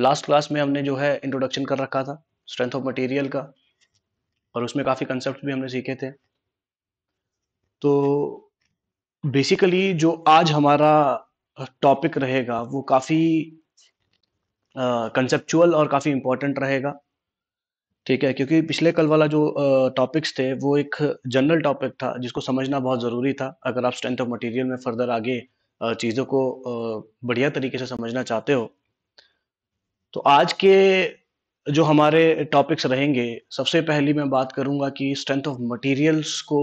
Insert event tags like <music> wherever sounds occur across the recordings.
Last class में हमने जो है इंट्रोडक्शन कर रखा था स्ट्रेंथ ऑफ मटेरियल का और उसमें काफ़ी कंसेप्ट भी हमने सीखे थे तो बेसिकली जो आज हमारा टॉपिक रहेगा वो काफ़ी कंसेप्चुअल और काफ़ी इम्पोर्टेंट रहेगा ठीक है क्योंकि पिछले कल वाला जो टॉपिक्स uh, थे वो एक जनरल टॉपिक था जिसको समझना बहुत ज़रूरी था अगर आप स्ट्रेंथ ऑफ मटेरियल में फर्दर आगे uh, चीज़ों को uh, बढ़िया तरीके से समझना चाहते हो तो आज के जो हमारे टॉपिक्स रहेंगे सबसे पहली मैं बात करूंगा कि स्ट्रेंथ ऑफ मटेरियल्स को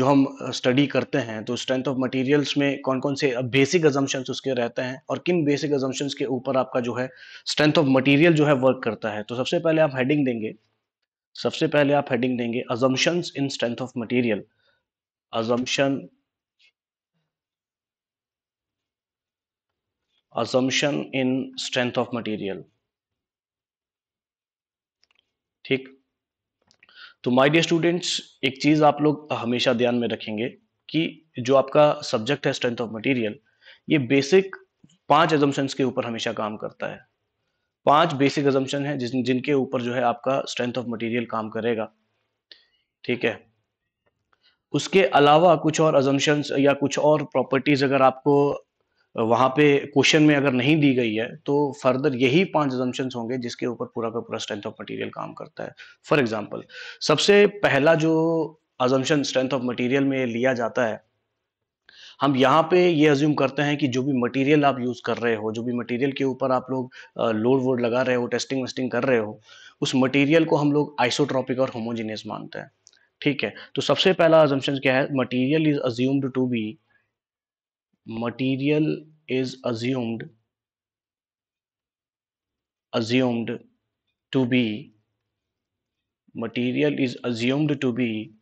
जो हम स्टडी करते हैं तो स्ट्रेंथ ऑफ मटेरियल्स में कौन कौन से बेसिक अजम्पन्स उसके रहते हैं और किन बेसिक अजम्पन्स के ऊपर आपका जो है स्ट्रेंथ ऑफ मटेरियल जो है वर्क करता है तो सबसे पहले आप हेडिंग देंगे सबसे पहले आप हेडिंग देंगे assumptions in strength of material assumption assumption in strength of material ठीक तो माय डियर स्टूडेंट्स एक चीज आप लोग हमेशा ध्यान में रखेंगे कि जो आपका सब्जेक्ट है स्ट्रेंथ ऑफ मटेरियल ये बेसिक पांच एजम्पन्स के ऊपर हमेशा काम करता है पांच बेसिक एजम्पन है जिन जिनके ऊपर जो है आपका स्ट्रेंथ ऑफ मटेरियल काम करेगा ठीक है उसके अलावा कुछ और एजम्पन्स या कुछ और प्रॉपर्टीज अगर आपको वहाँ पे क्वेश्चन में अगर नहीं दी गई है तो फर्दर यही पांच जम्पन होंगे जिसके ऊपर पूरा का पूरा स्ट्रेंथ ऑफ मटेरियल काम करता है फॉर एग्जाम्पल सबसे पहला जो अजम्पन स्ट्रेंथ ऑफ मटेरियल में लिया जाता है हम यहाँ पे ये अज्यूम करते हैं कि जो भी मटेरियल आप यूज़ कर रहे हो जो भी मटेरियल के ऊपर आप लोग लोड वोड लगा रहे हो टेस्टिंग वेस्टिंग कर रहे हो उस मटेरियल को हम लोग आइसोट्रॉपिक और होमोजीनियस मानते हैं ठीक है तो सबसे पहला अजम्पन क्या है material is assumed to be material is assumed assumed to be material is assumed to be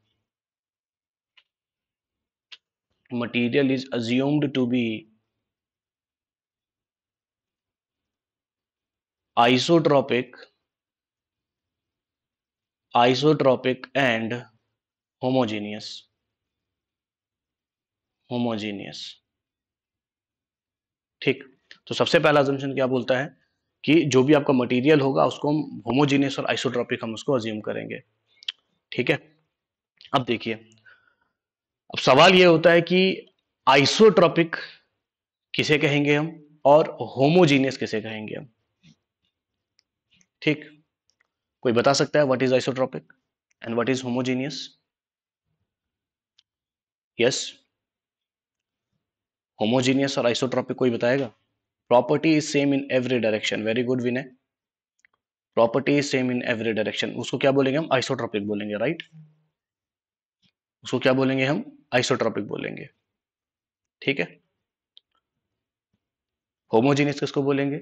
material is assumed to be isotropic isotropic and homogeneous homogeneous ठीक तो सबसे पहला अजम्पन क्या बोलता है कि जो भी आपका मटेरियल होगा उसको हम होमोजीनियस और आइसोट्रॉपिक हम उसको अज्यूम करेंगे ठीक है अब देखिए अब सवाल यह होता है कि आइसोट्रॉपिक किसे कहेंगे हम और होमोजीनियस किसे कहेंगे हम ठीक कोई बता सकता है what is isotropic and what is homogeneous yes homogeneous और आइसोट्रॉपिक कोई बताएगा property is same in every direction very good Vinay property is same in every direction उसको क्या बोलेंगे हम आइसोट्रॉपिक बोलेंगे राइट उसको क्या बोलेंगे हम आइसोट्रॉपिक बोलेंगे ठीक है होमोजीनियस किसको बोलेंगे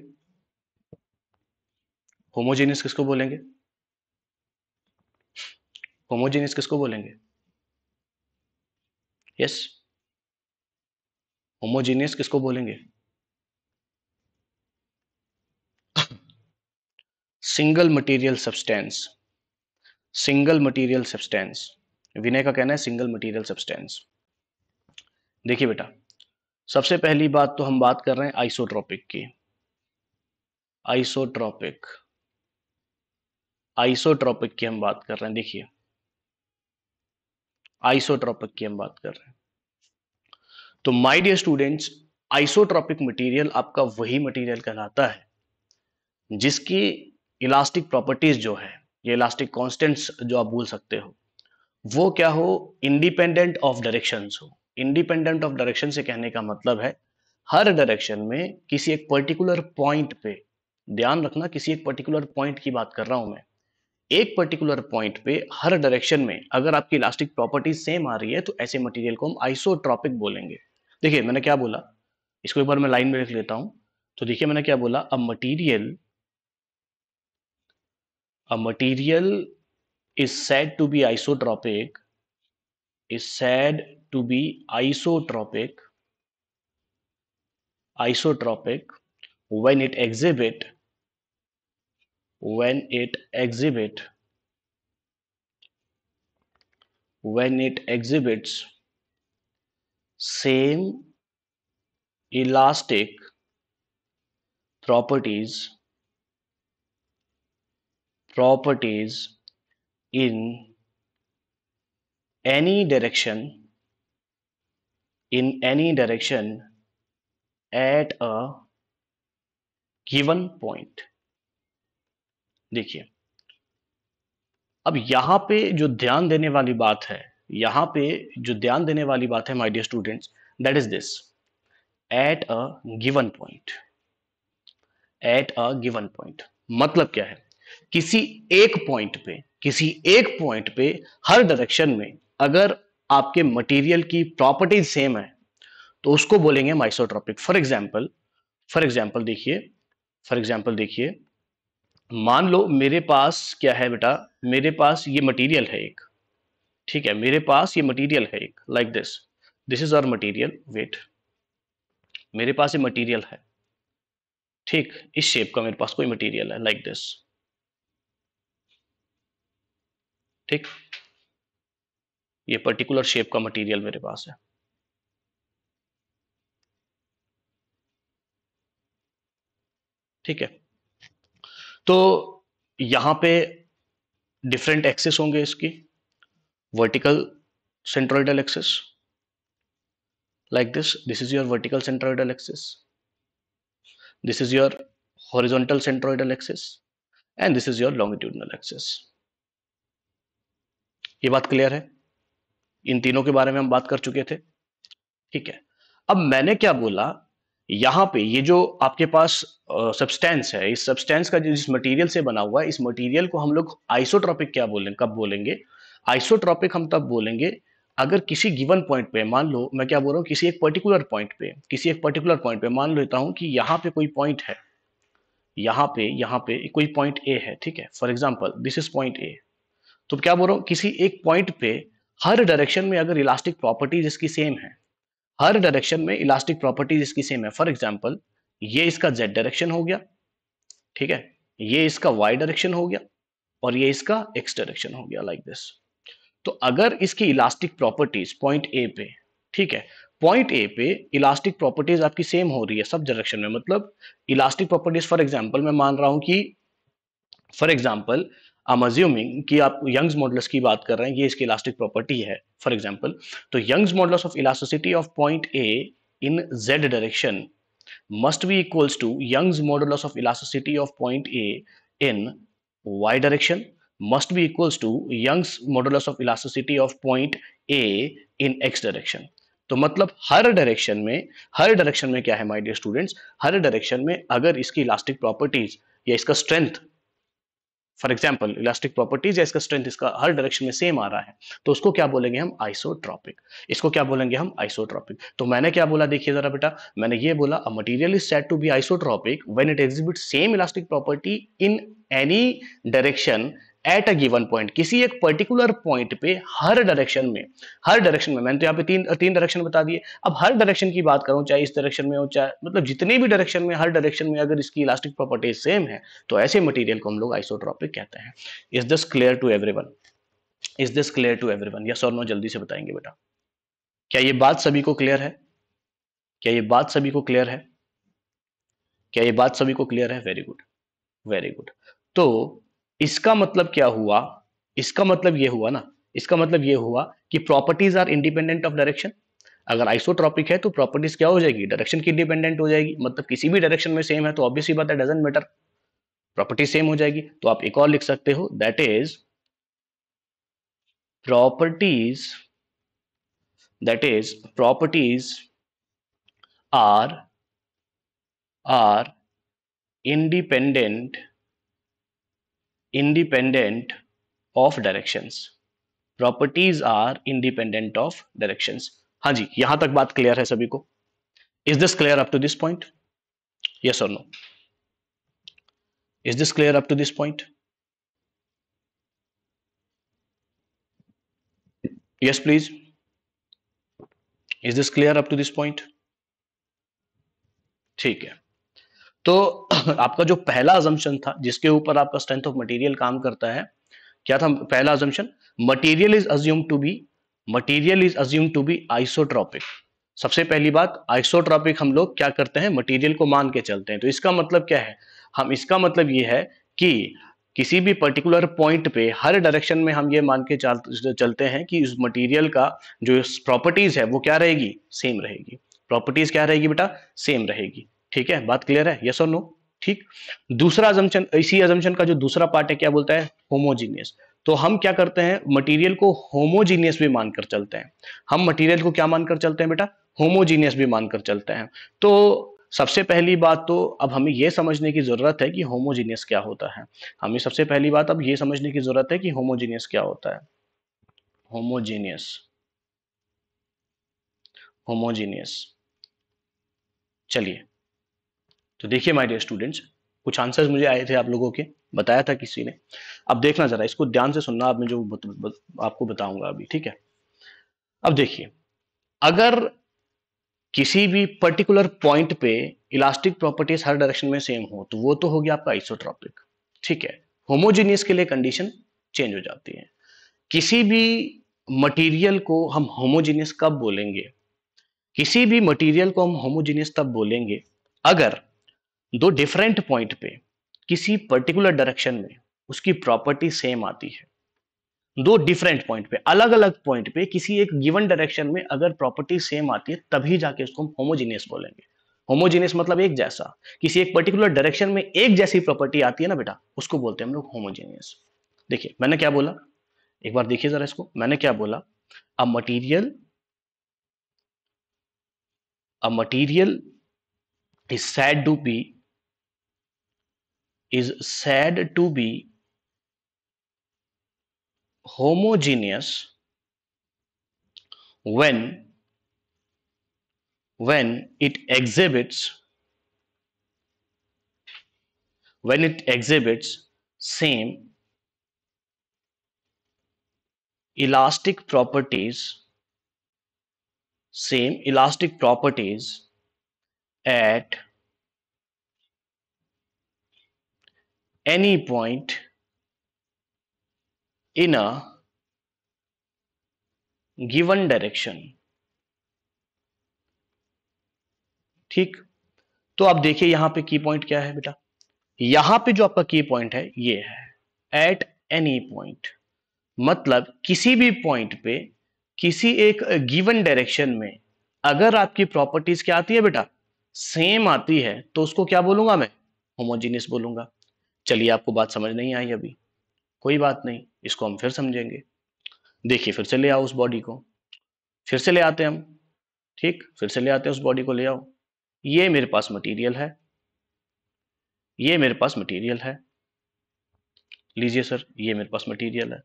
होमोजीनियस किसको बोलेंगे होमोजीनियस किसको बोलेंगे यस yes? होमोजीनियस किसको बोलेंगे single material substance single material substance Vinay का कहना है सिंगल मटेरियल सब्सटेंस देखिए बेटा सबसे पहली बात तो हम बात कर रहे हैं आइसोट्रॉपिक की आइसोट्रॉपिक आइसोट्रॉपिक की हम बात कर रहे हैं देखिए आइसोट्रॉपिक की हम बात कर रहे हैं तो my dear students isotropic material आपका वही मटेरियल कहलाता है जिसकी इलास्टिक प्रॉपर्टीज जो है ये इलास्टिक कॉन्स्टेंट्स जो आप बोल सकते हो वो क्या हो इंडिपेंडेंट ऑफ डायरेक्शन हो इंडिपेंडेंट ऑफ डायरेक्शन से कहने का मतलब है हर डायरेक्शन में किसी एक पर्टिकुलर पॉइंट पे ध्यान रखना किसी एक पर्टिकुलर पॉइंट की बात कर रहा हूं मैं एक पर्टिकुलर पॉइंट पे हर डायरेक्शन में अगर आपकी इलास्टिक प्रॉपर्टी सेम आ रही है तो ऐसे मटेरियल को हम आइसोट्रॉपिक बोलेंगे देखिए मैंने क्या बोला इसको एक बार मैं लाइन में लिख लेता हूं तो देखिए मैंने क्या बोला a material a material is said to be isotropic is said to be isotropic isotropic when it exhibit when it exhibit when it exhibits same elastic properties properties in any direction in any direction at a given point देखिए अब यहां पे जो ध्यान देने वाली बात है यहां पे जो ध्यान देने वाली बात है my dear students that is this at a given point at a given point मतलब क्या है किसी एक पॉइंट पे किसी एक पॉइंट पे हर डायरेक्शन में अगर आपके मटेरियल की प्रॉपर्टीज सेम है तो उसको बोलेंगे isotropic for example for example देखिए फॉर एग्जाम्पल देखिए मान लो मेरे पास क्या है बेटा मेरे पास ये मटेरियल है एक ठीक है मेरे पास ये मटेरियल है एक like this this is our material wait मेरे पास ये मटेरियल है ठीक इस शेप का मेरे पास कोई मटेरियल है लाइक दिस ठीक ये पर्टिकुलर शेप का मटेरियल मेरे पास है ठीक है तो यहां पे डिफरेंट एक्सेस होंगे इसकी vertical centroidal axis like this this is your vertical centroidal axis this is your horizontal centroidal axis and this is your longitudinal axis ये बात क्लियर है इन तीनों के बारे में हम बात कर चुके थे ठीक है अब मैंने क्या बोला यहां पे ये जो आपके पास सब्सटेंस है इस सब्सटेंस का जो जिस मटेरियल से बना हुआ है इस मटेरियल को हम लोग आइसोट्रॉपिक क्या बोलें कब बोलेंगे आइसोट्रॉपिक हम तब बोलेंगे अगर किसी गिवन पॉइंट पे मान लो मैं क्या बोल रहा हूँ किसी एक पर्टिकुलर पॉइंट पे किसी एक पर्टिकुलर पॉइंट पे मान लेता हूँ कि यहाँ पे कोई पॉइंट है यहाँ पे यहाँ पे कोई पॉइंट ए है ठीक है for example this is point A तो क्या बोल रहा हूँ किसी एक पॉइंट पे हर डायरेक्शन में अगर इलास्टिक प्रॉपर्टीज इसकी सेम है हर डायरेक्शन में इलास्टिक प्रॉपर्टीज इसकी सेम है फॉर एग्जाम्पल ये इसका जेड डायरेक्शन हो गया ठीक है ये इसका वाई डायरेक्शन हो गया और ये इसका एक्स डायरेक्शन हो गया लाइक like दिस तो अगर इसकी इलास्टिक प्रॉपर्टीज पॉइंट ए पे ठीक है पॉइंट ए पे इलास्टिक प्रॉपर्टीज आपकी सेम हो रही है सब डायरेक्शन में मतलब इलास्टिक प्रॉपर्टीज फॉर एग्जाम्पल मैं मान रहा हूं कि फॉर एग्जाम्पल आम अज्यूमिंग कि आप यंग्स मॉडल्स की बात कर रहे हैं ये इसकी इलास्टिक प्रॉपर्टी है फॉर एग्जाम्पल तो Young's modulus of elasticity of point A in Z direction must be equals to Young's modulus of elasticity of point A in Y direction must be equals to Young's modulus of elasticity of point A in x direction. तो मतलब हर direction में हर direction में क्या है my dear students हर direction में अगर इसकी इलास्टिक प्रॉपर्टीज या इसका strength for example elastic properties या इसका स्ट्रेंथ इसका हर डायरेक्शन में सेम आ रहा है तो उसको क्या बोलेंगे हम आइसोट्रॉपिक इसको क्या बोलेंगे हम आइसोट्रॉपिक तो मैंने क्या बोला देखिए जरा बेटा मैंने ये बोला a material is set to be isotropic when it exhibit same elastic property in any direction at a given point किसी एक पर्टिकुलर पॉइंट पे हर डायरेक्शन में हर डायरेक्शन में मैंने तो यहाँ पे तीन तीन डायरेक्शन बता दिए अब हर डायरेक्शन की बात करूं चाहे इस डायरेक्शन में हो चाहे मतलब जितने भी डायरेक्शन में हर डायरेक्शन में अगर इसकी इलास्टिक प्रॉपर्टीज सेम है तो ऐसे मटीरियल को हम लोग आइसोट्रॉपिक कहते हैं is this clear to every is this clear to every one yes और नो जल्दी से बताएंगे बेटा क्या ये बात सभी को क्लियर है क्या ये बात सभी को क्लियर है क्या ये बात सभी को क्लियर है वेरी गुड वेरी गुड तो इसका मतलब क्या हुआ इसका मतलब यह हुआ ना इसका मतलब यह हुआ कि properties are independent of direction अगर आइसोट्रॉपिक है तो प्रॉपर्टीज क्या हो जाएगी डायरेक्शन की इंडिपेंडेंट हो जाएगी मतलब किसी भी डायरेक्शन में सेम है तो ऑब्वियसली बात है डजेंट मैटर प्रॉपर्टी सेम हो जाएगी तो आप एक और लिख सकते हो that is properties that is properties are are independent independent of directions properties are independent of directions हाँ जी यहां तक बात क्लियर है सभी को is this clear up to this point yes और no is this clear up to this point yes please is this clear up to this point ठीक है तो <clears throat> आपका जो पहला अजम्पन था जिसके ऊपर आपका स्ट्रेंथ ऑफ मटेरियल काम करता है क्या था पहला assumption material is assume to be material is assume to be isotropic सबसे पहली बात आइसोट्रॉपिक हम लोग क्या करते हैं मटेरियल को मान के चलते हैं तो इसका मतलब क्या है हम इसका मतलब ये है कि किसी भी पर्टिकुलर पॉइंट पे हर डायरेक्शन में हम ये मान के चलते हैं कि उस मटेरियल का जो प्रॉपर्टीज है वो क्या रहेगी सेम रहेगी प्रॉपर्टीज क्या रहेगी बेटा सेम रहेगी ठीक है बात क्लियर है यस और नो ठीक दूसरा अजम्पन इसी अजम्पन का जो दूसरा पार्ट है क्या बोलता है होमोजीनियस तो हम क्या करते हैं मटेरियल को होमोजीनियस भी मानकर चलते हैं हम मटेरियल को क्या मानकर चलते हैं बेटा होमोजीनियस भी मानकर चलते हैं तो सबसे पहली बात तो अब हमें यह समझने की ज़रूरत है कि होमोजीनियस क्या होता है हमें सबसे पहली बात अब यह समझने की ज़रूरत है कि होमोजीनियस क्या होता है होमोजीनियस होमोजीनियस चलिए तो देखिए माय डियर स्टूडेंट्स कुछ आंसर्स मुझे आए थे आप लोगों के बताया था किसी ने अब देखना जरा इसको ध्यान से सुनना आप मैं जो बत, बत, आपको बताऊंगा अभी ठीक है अब देखिए अगर किसी भी पर्टिकुलर पॉइंट पे इलास्टिक प्रॉपर्टीज हर डायरेक्शन में सेम हो तो वो तो हो गया आपका आइसोट्रॉपिक ठीक है होमोजेनियस के लिए कंडीशन चेंज हो जाती है किसी भी मटेरियल को हम होमोजेनियस कब बोलेंगे किसी भी मटेरियल को हम होमोजेनियस तब बोलेंगे अगर दो डिफरेंट पॉइंट पे किसी पर्टिकुलर डायरेक्शन में उसकी प्रॉपर्टी सेम आती है दो डिफरेंट पॉइंट पे अलग अलग पॉइंट पे किसी एक गिवन डायरेक्शन में अगर प्रॉपर्टी सेम आती है तभी जाके उसको हम होमोजीनियस बोलेंगे होमोजीनियस मतलब एक जैसा किसी एक पर्टिकुलर डायरेक्शन में एक जैसी प्रॉपर्टी आती है ना बेटा उसको बोलते हैं हम लोग होमोजीनियस देखिए मैंने क्या बोला एक बार देखिए जरा इसको मैंने क्या बोला a material a material is said to be is said to be homogeneous when when it exhibits when it exhibits same elastic properties same elastic properties at any point in a given direction ठीक तो आप देखिए यहां पे की point क्या है बेटा यहां पे जो आपका की पॉइंट है ये है एट एनी पॉइंट मतलब किसी भी पॉइंट पे किसी एक गिवन डायरेक्शन में अगर आपकी प्रॉपर्टीज क्या आती है बेटा सेम आती है तो उसको क्या बोलूंगा मैं होमोजीनियस बोलूंगा चलिए आपको बात समझ नहीं आई अभी कोई बात नहीं इसको हम फिर समझेंगे देखिए फिर से ले आओ उस बॉडी को फिर से ले आते हम ठीक फिर से ले आते हैं उस बॉडी को ले आओ ये मेरे पास मटेरियल है ये मेरे पास मटेरियल है लीजिए सर ये मेरे पास मटेरियल है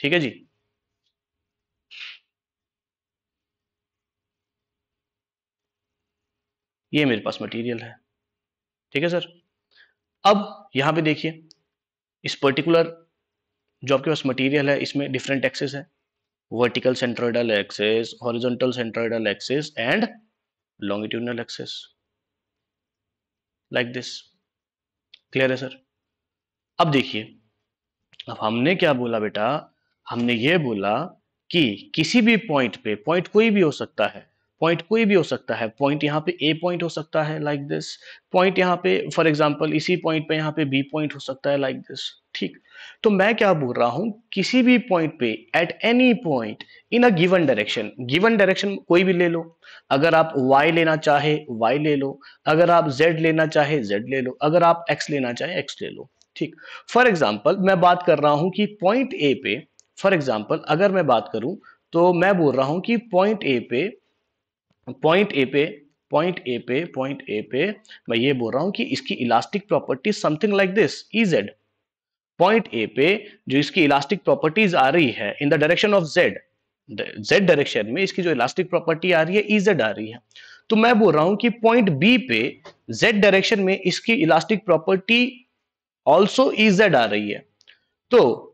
ठीक है जी ये मेरे पास मटेरियल है ठीक है सर अब यहां पे देखिए इस पर्टिकुलर जो आपके पास मटेरियल है इसमें डिफरेंट एक्सेस है vertical centroidal axis horizontal centroidal axis and longitudinal axis like this clear है सर अब देखिए अब हमने क्या बोला बेटा हमने ये बोला कि किसी भी पॉइंट पे पॉइंट कोई भी हो सकता है पॉइंट कोई भी हो सकता है पॉइंट यहाँ पे ए पॉइंट हो सकता है लाइक दिस पॉइंट यहाँ पे फॉर एग्जाम्पल इसी पॉइंट पे यहाँ पे बी पॉइंट हो सकता है लाइक दिस ठीक तो मैं क्या बोल रहा हूं किसी भी पॉइंट पे at any point in a given direction given direction कोई भी ले लो अगर आप वाई लेना चाहे वाई ले लो अगर आप जेड लेना चाहे जेड ले लो अगर आप एक्स लेना चाहे एक्स ले लो ठीक फॉर एग्जाम्पल मैं बात कर रहा हूं कि पॉइंट ए पे फॉर एग्जाम्पल अगर मैं बात करूं तो मैं बोल रहा हूं कि पॉइंट ए पे पॉइंट ए पे पॉइंट ए पे पॉइंट ए पे मैं ये बोल रहा हूं कि इसकी elastic property something like this E Z point A पे जो इसकी इलास्टिक प्रॉपर्टीज आ रही है in the direction of Z Z direction में इसकी जो इलास्टिक प्रॉपर्टी आ रही है ई e आ रही है तो मैं बोल रहा हूं कि पॉइंट बी पे जेड डायरेक्शन में इसकी इलास्टिक प्रॉपर्टी ऑल्सो ई आ रही है तो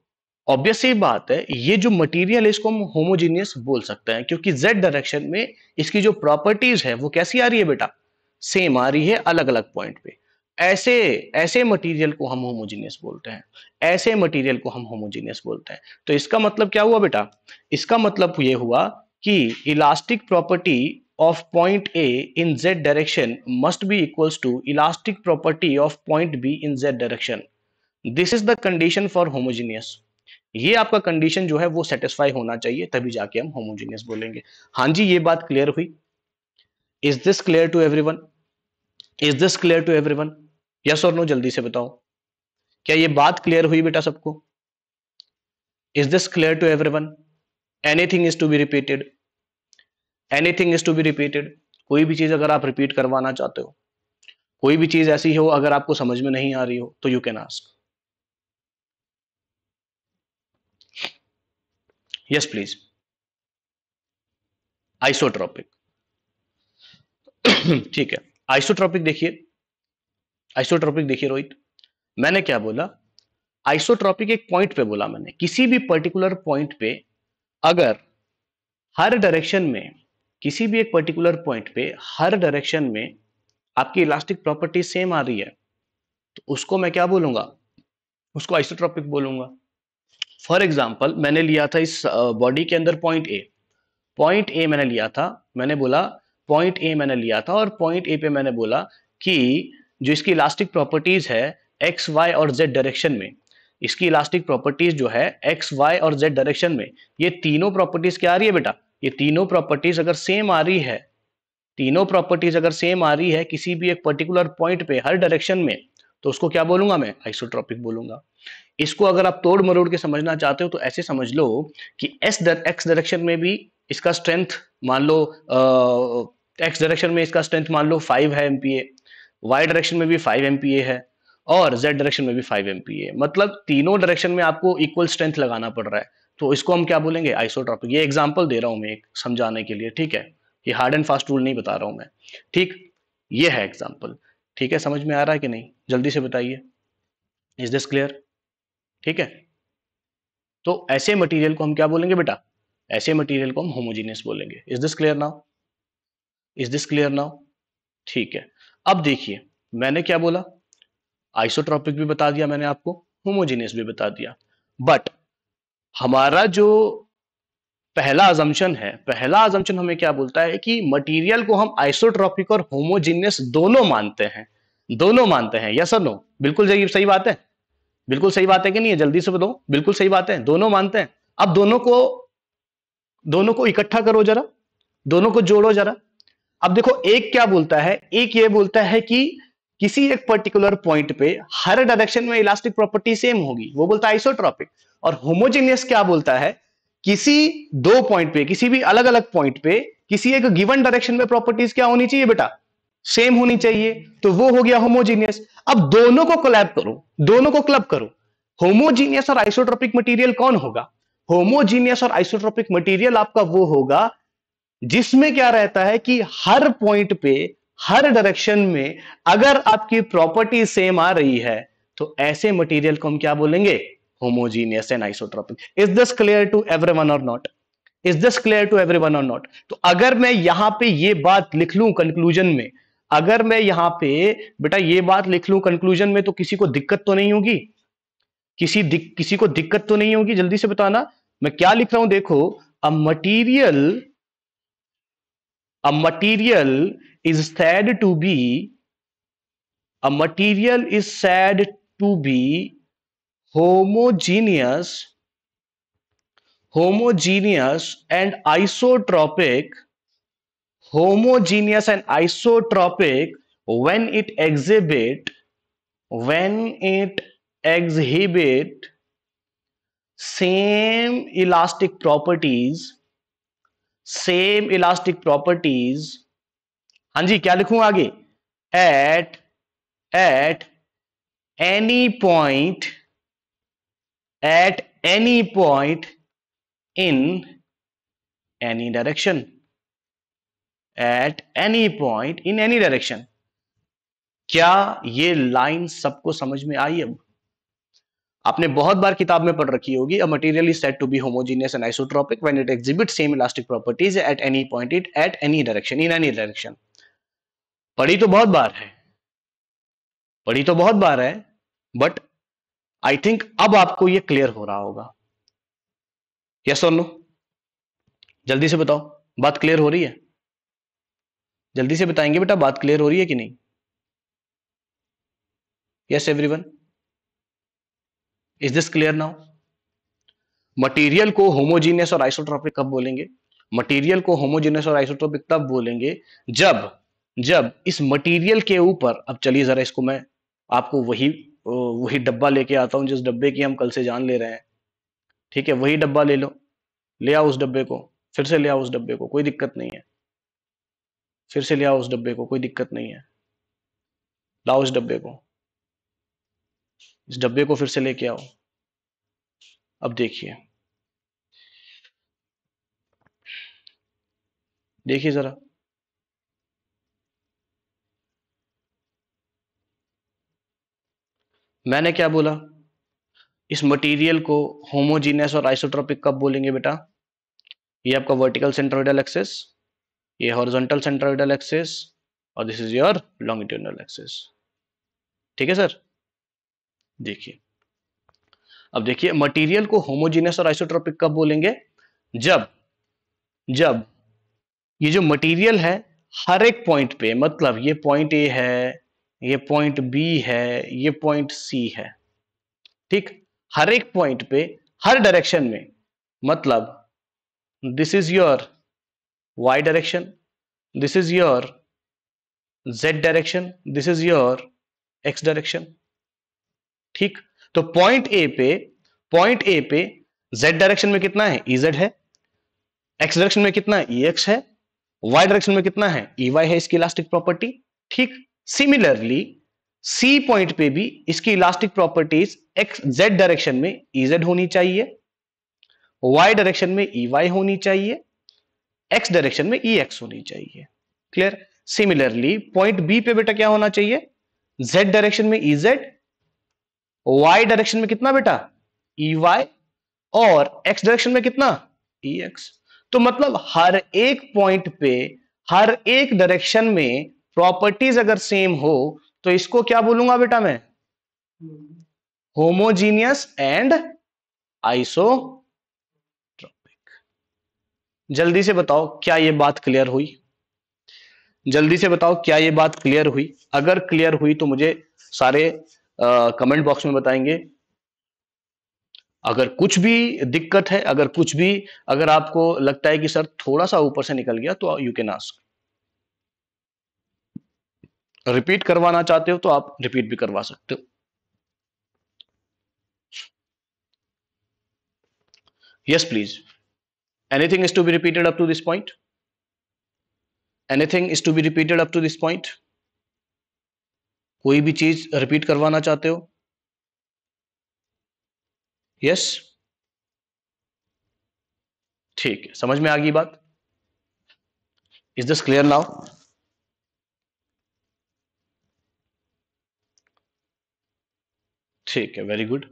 ऑब्वियस ही बात है ये जो मटेरियल है इसको हम होमोजीनियस बोल सकते हैं क्योंकि जेड डायरेक्शन में इसकी जो प्रॉपर्टीज है वो कैसी आ रही है बेटा सेम आ रही है अलग अलग पॉइंट पे ऐसे ऐसे मटेरियल को हम होमोजीनियस बोलते हैं ऐसे मटेरियल को हम होमोजीनियस बोलते हैं तो इसका मतलब क्या हुआ बेटा इसका मतलब ये हुआ कि elastic property of point A in Z direction must be equals to elastic property of point B in Z direction this is the condition for homogeneous ये आपका कंडीशन जो है वो सेटिस्फाई होना चाहिए तभी जाके हम होमोजीनियस बोलेंगे हाँ जी ये बात क्लियर हुई is this clear to every one is this clear to every one yes और नो जल्दी से बताओ क्या ये बात क्लियर हुई बेटा सबको is this clear to every everyone anything is to be repeated anything is to be repeated कोई भी चीज अगर आप रिपीट करवाना चाहते हो कोई भी चीज ऐसी हो अगर आपको समझ में नहीं आ रही हो तो you can ask yes please isotropic <clears throat> ठीक है आइसोट्रॉपिक देखिए आइसोट्रॉपिक देखिए रोहित मैंने क्या बोला आइसोट्रॉपिक एक पॉइंट पे बोला मैंने किसी भी पर्टिकुलर पॉइंट पे अगर हर डायरेक्शन में किसी भी एक पर्टिकुलर पॉइंट पे हर डायरेक्शन में आपकी इलास्टिक प्रॉपर्टी सेम आ रही है तो उसको मैं क्या बोलूंगा उसको आइसोट्रॉपिक बोलूंगा फॉर एग्जाम्पल मैंने लिया था इस बॉडी के अंदर पॉइंट ए पॉइंट ए मैंने लिया था मैंने बोला पॉइंट ए मैंने लिया था और पॉइंट ए पे मैंने बोला कि जो इसकी इलास्टिक प्रॉपर्टीज है एक्स वाई और जेड डायरेक्शन में इसकी इलास्टिक प्रॉपर्टीज जो है एक्स वाई और जेड डायरेक्शन में ये तीनों प्रॉपर्टीज क्या आ रही है बेटा ये तीनों प्रॉपर्टीज अगर सेम आ रही है तीनों प्रॉपर्टीज अगर सेम आ रही है किसी भी एक पर्टिकुलर पॉइंट पे हर डायरेक्शन में तो उसको क्या बोलूंगा मैं आइसोट्रॉपिक बोलूंगा इसको अगर आप तोड़ मरोड़ के समझना चाहते हो तो ऐसे समझ लो कि एस एक्स डायरेक्शन में भी इसका स्ट्रेंथ मान लो एक्स डायरेक्शन में इसका स्ट्रेंथ मान लो फाइव है एम वाई डायरेक्शन में भी फाइव एम है और जेड डायरेक्शन में भी फाइव एमपीए मतलब तीनों डायरेक्शन में आपको इक्वल स्ट्रेंथ लगाना पड़ रहा है तो इसको हम क्या बोलेंगे आइसोट्रॉपिक ये एग्जाम्पल दे रहा हूँ मैं समझाने के लिए ठीक है ये हार्ड एंड फास्ट रूल नहीं बता रहा हूं मैं ठीक ये है एग्जाम्पल ठीक है समझ में आ रहा है कि नहीं जल्दी से बताइए इज दिस क्लियर ठीक है तो ऐसे मटेरियल को हम क्या बोलेंगे बेटा ऐसे मटेरियल को हम होमोजीनियस बोलेंगे is this clear now is this clear now ठीक है अब देखिए मैंने क्या बोला आइसोट्रॉपिक भी बता दिया मैंने आपको होमोजीनियस भी बता दिया बट हमारा जो पहला अजम्पन है पहला अजम्पन हमें क्या बोलता है कि मटेरियल को हम आइसोट्रॉपिक और होमोजीनियस दोनों मानते हैं दोनों मानते हैं यस और नो बिल्कुल सही बात है बिल्कुल सही बात है कि नहीं है जल्दी से बताओ बिल्कुल सही बात है दोनों मानते हैं अब दोनों को दोनों को इकट्ठा करो जरा दोनों को जोड़ो जरा अब देखो एक क्या बोलता है एक ये बोलता है कि किसी एक पर्टिकुलर पॉइंट पे हर डायरेक्शन में इलास्टिक प्रॉपर्टी सेम होगी वो बोलता है आइसोट्रॉपिक और होमोजेनियस क्या बोलता है किसी दो पॉइंट पे किसी भी अलग अलग पॉइंट पे किसी एक गिवन डायरेक्शन में प्रॉपर्टीज क्या होनी चाहिए बेटा सेम होनी चाहिए तो वो हो गया होमोजीनियस अब दोनों को क्लैब करो दोनों को क्लब करो होमोजीनियस और आइसोट्रोपिक मटेरियल कौन होगा होमोजीनियस और आइसोट्रोपिक मटेरियल आपका वो होगा जिसमें क्या रहता है कि हर पॉइंट पे हर डायरेक्शन में अगर आपकी प्रॉपर्टी सेम आ रही है तो ऐसे मटेरियल को हम क्या बोलेंगे homogeneous and isotropic is this clear to everyone और not is this clear to everyone और नॉट तो अगर मैं यहां पे ये बात लिख लू कंक्लूजन में अगर मैं यहां पे बेटा ये बात लिख लू कंक्लूजन में तो किसी को दिक्कत तो नहीं होगी किसी दिक, किसी को दिक्कत तो नहीं होगी जल्दी से बताना मैं क्या लिख रहा हूं देखो a material a material is said to be a material is said to be homogeneous homogeneous and isotropic homogeneous and isotropic when it exhibit when it exhibit same elastic properties same elastic properties हाँ जी क्या लिखूं आगे at at any point at any point in any direction at any point in any direction क्या ये line सबको समझ में आई अब आपने बहुत बार किताब में पढ़ रखी होगी a material is set to be homogeneous and isotropic when it exhibit same elastic properties at any point it at any direction in any direction पढ़ी तो बहुत बार है पढ़ी तो बहुत बार है बट आई थिंक अब आपको ये क्लियर हो रहा होगा यस और नो जल्दी से बताओ बात क्लियर हो रही है जल्दी से बताएंगे बेटा बात क्लियर हो रही है कि नहीं yes everyone is this clear now material को होमोजीनियस और आइसोट्रॉपिक कब बोलेंगे मटेरियल को होमोजीनियस और आइसोट्रॉपिक तब बोलेंगे जब जब इस मटेरियल के ऊपर अब चलिए जरा इसको मैं आपको वही वही डब्बा लेके आता हूं जिस डब्बे की हम कल से जान ले रहे हैं ठीक है वही डब्बा ले लो ले आओ उस डब्बे को फिर से ले आओ उस डब्बे को कोई दिक्कत नहीं है फिर से ले आओ उस डब्बे को कोई दिक्कत नहीं है लाओ इस डब्बे को इस डब्बे को फिर से लेके आओ अब देखिए देखिए जरा मैंने क्या बोला इस मटेरियल को होमोजीनियस और आइसोट्रोपिक कब बोलेंगे बेटा ये आपका वर्टिकल सेंट्रोइडल एक्सेस ये हॉरिजॉन्टल सेंट्रोइडल एक्सिस और this is your longitudinal axis ठीक है सर देखिए अब देखिए मटेरियल को होमोजीनियस और आइसोट्रोपिक कब बोलेंगे जब जब ये जो मटेरियल है हर एक पॉइंट पे मतलब ये पॉइंट ए है ये पॉइंट बी है ये पॉइंट सी है ठीक हर एक पॉइंट पे हर डायरेक्शन में मतलब this is your y direction this is your z direction this is your x direction ठीक तो पॉइंट ए पे पॉइंट ए पे z डायरेक्शन में कितना है ez है x डायरेक्शन e में कितना है ex है y डायरेक्शन में कितना है ey है इसकी इलास्टिक प्रॉपर्टी ठीक सिमिलरली c पॉइंट पे भी इसकी elastic properties x z direction में ez होनी चाहिए y डायरेक्शन में ई e वाई होनी चाहिए एक्स डायरेक्शन में ई e एक्स होनी चाहिए क्लियर सिमिलरली पॉइंट बी पे बेटा क्या होना चाहिए जेड डायरेक्शन में ई जेड वाई डायरेक्शन में कितना बेटा ई e वाई और एक्स डायरेक्शन में कितना ई e एक्स तो मतलब हर एक पॉइंट पे हर एक डायरेक्शन में प्रॉपर्टीज अगर सेम हो तो इसको क्या बोलूंगा बेटा मैं होमोजीनियस एंड आइसो जल्दी से बताओ क्या ये बात क्लियर हुई जल्दी से बताओ क्या ये बात क्लियर हुई अगर क्लियर हुई तो मुझे सारे कमेंट बॉक्स में बताएंगे अगर कुछ भी दिक्कत है अगर कुछ भी अगर आपको लगता है कि सर थोड़ा सा ऊपर से निकल गया तो यू कैन आस्क रिपीट करवाना चाहते हो तो आप रिपीट भी करवा सकते हो yes please anything is to be repeated up to this point anything is to be repeated up to this point कोई भी चीज रिपीट करवाना चाहते हो यस yes? ठीक है समझ में आ गई बात इज दिस क्लियर नाउ ठीक है वेरी गुड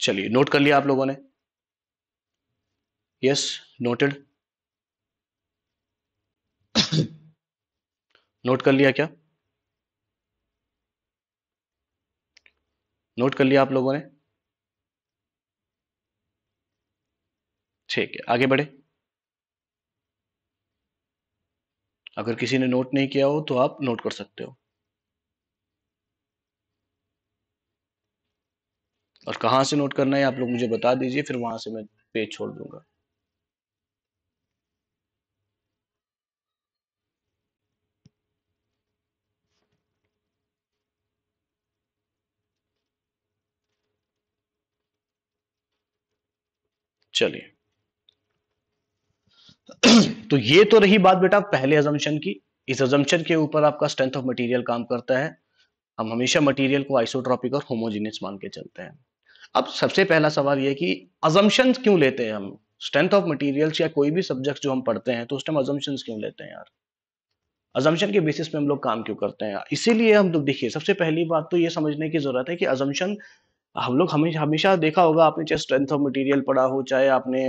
चलिए नोट कर लिया आप लोगों ने yes noted नोट कर लिया क्या नोट कर लिया आप लोगों ने ठीक है आगे बढ़े अगर किसी ने नोट नहीं किया हो तो आप नोट कर सकते हो और कहां से नोट करना है आप लोग मुझे बता दीजिए फिर वहां से मैं पेज छोड़ दूंगा चलिए <clears throat> तो ये तो रही बात बेटा पहले एजम्पन की इस एजम्पन के ऊपर आपका स्ट्रेंथ ऑफ मटेरियल काम करता है हम हमेशा मटेरियल को आइसोट्रॉपिक और होमोजीनियस मान के चलते हैं अब सबसे पहला सवाल यह कि अजम्पन क्यों लेते हैं हम स्ट्रेंथ ऑफ मटेरियल्स या कोई भी सब्जेक्ट जो हम पढ़ते हैं तो उस टाइम अजम्पन क्यों लेते हैं यार अजम्पन के बेसिस पे हम लोग काम क्यों करते हैं इसीलिए हम लोग देखिए सबसे पहली बात तो ये समझने की जरूरत है कि अजम्पन हम लोग हमेशा हमेशा देखा होगा आपने चाहे स्ट्रेंथ ऑफ मटेरियल पढ़ा हो चाहे आपने